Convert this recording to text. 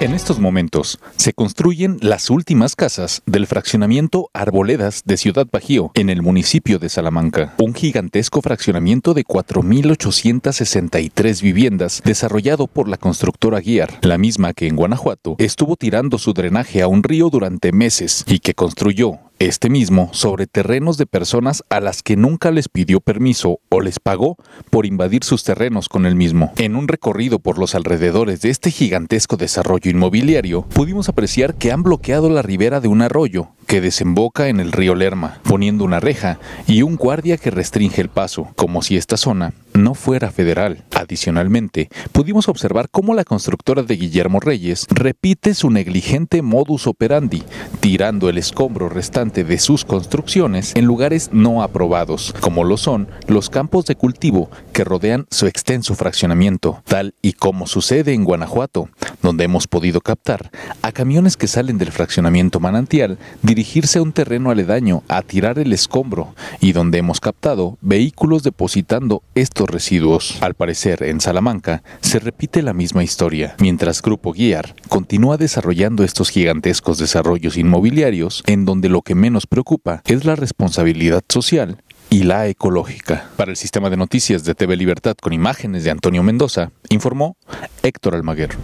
En estos momentos se construyen las últimas casas del fraccionamiento Arboledas de Ciudad Bajío, en el municipio de Salamanca. Un gigantesco fraccionamiento de 4.863 viviendas desarrollado por la constructora Guiar, la misma que en Guanajuato estuvo tirando su drenaje a un río durante meses y que construyó este mismo sobre terrenos de personas a las que nunca les pidió permiso o les pagó por invadir sus terrenos con el mismo. En un recorrido por los alrededores de este gigantesco desarrollo inmobiliario, pudimos apreciar que han bloqueado la ribera de un arroyo que desemboca en el río Lerma, poniendo una reja y un guardia que restringe el paso, como si esta zona no fuera federal. Adicionalmente, pudimos observar cómo la constructora de Guillermo Reyes repite su negligente modus operandi, tirando el escombro restante de sus construcciones en lugares no aprobados, como lo son los campos de cultivo que rodean su extenso fraccionamiento, tal y como sucede en Guanajuato, donde hemos podido captar a camiones que salen del fraccionamiento manantial dirigirse a un terreno aledaño a tirar el escombro y donde hemos captado vehículos depositando estos residuos. Al parecer, en Salamanca se repite la misma historia, mientras Grupo Guiar continúa desarrollando estos gigantescos desarrollos inmobiliarios en donde lo que menos preocupa es la responsabilidad social y la ecológica. Para el sistema de noticias de TV Libertad con imágenes de Antonio Mendoza, informó Héctor Almaguer.